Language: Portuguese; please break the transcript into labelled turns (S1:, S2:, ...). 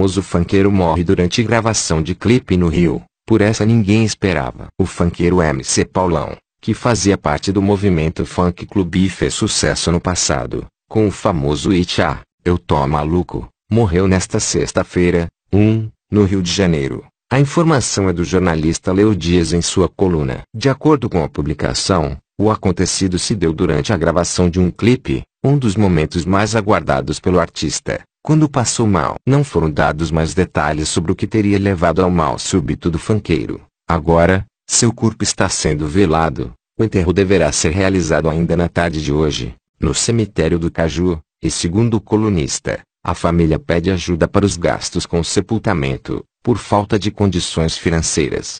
S1: famoso funkeiro morre durante gravação de clipe no Rio. Por essa ninguém esperava. O funkeiro MC Paulão, que fazia parte do movimento Funk Club e fez sucesso no passado, com o famoso Itchá, Eu Tô Maluco, morreu nesta sexta-feira, 1, no Rio de Janeiro. A informação é do jornalista Leo Dias em sua coluna. De acordo com a publicação, o acontecido se deu durante a gravação de um clipe, um dos momentos mais aguardados pelo artista. Quando passou mal, não foram dados mais detalhes sobre o que teria levado ao mal súbito do fanqueiro. Agora, seu corpo está sendo velado. O enterro deverá ser realizado ainda na tarde de hoje, no cemitério do Caju, e segundo o colunista, a família pede ajuda para os gastos com o sepultamento, por falta de condições financeiras.